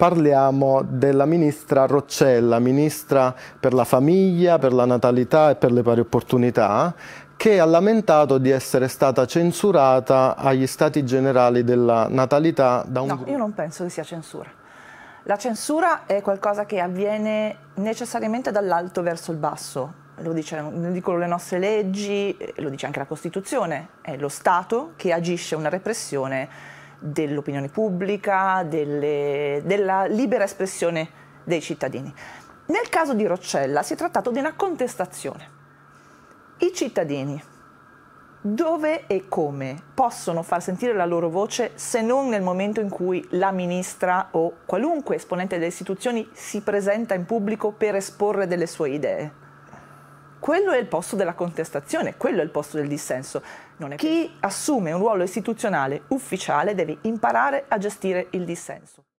parliamo della ministra Roccella, ministra per la famiglia, per la natalità e per le pari opportunità, che ha lamentato di essere stata censurata agli stati generali della natalità da un No, io non penso che sia censura. La censura è qualcosa che avviene necessariamente dall'alto verso il basso, lo, dice, lo, dicono le nostre leggi, eh, lo dice anche la Costituzione, è lo Stato che agisce una repressione dell'opinione pubblica, delle, della libera espressione dei cittadini. Nel caso di Roccella si è trattato di una contestazione. I cittadini dove e come possono far sentire la loro voce se non nel momento in cui la ministra o qualunque esponente delle istituzioni si presenta in pubblico per esporre delle sue idee? quello è il posto della contestazione, quello è il posto del dissenso. Chi assume un ruolo istituzionale ufficiale deve imparare a gestire il dissenso.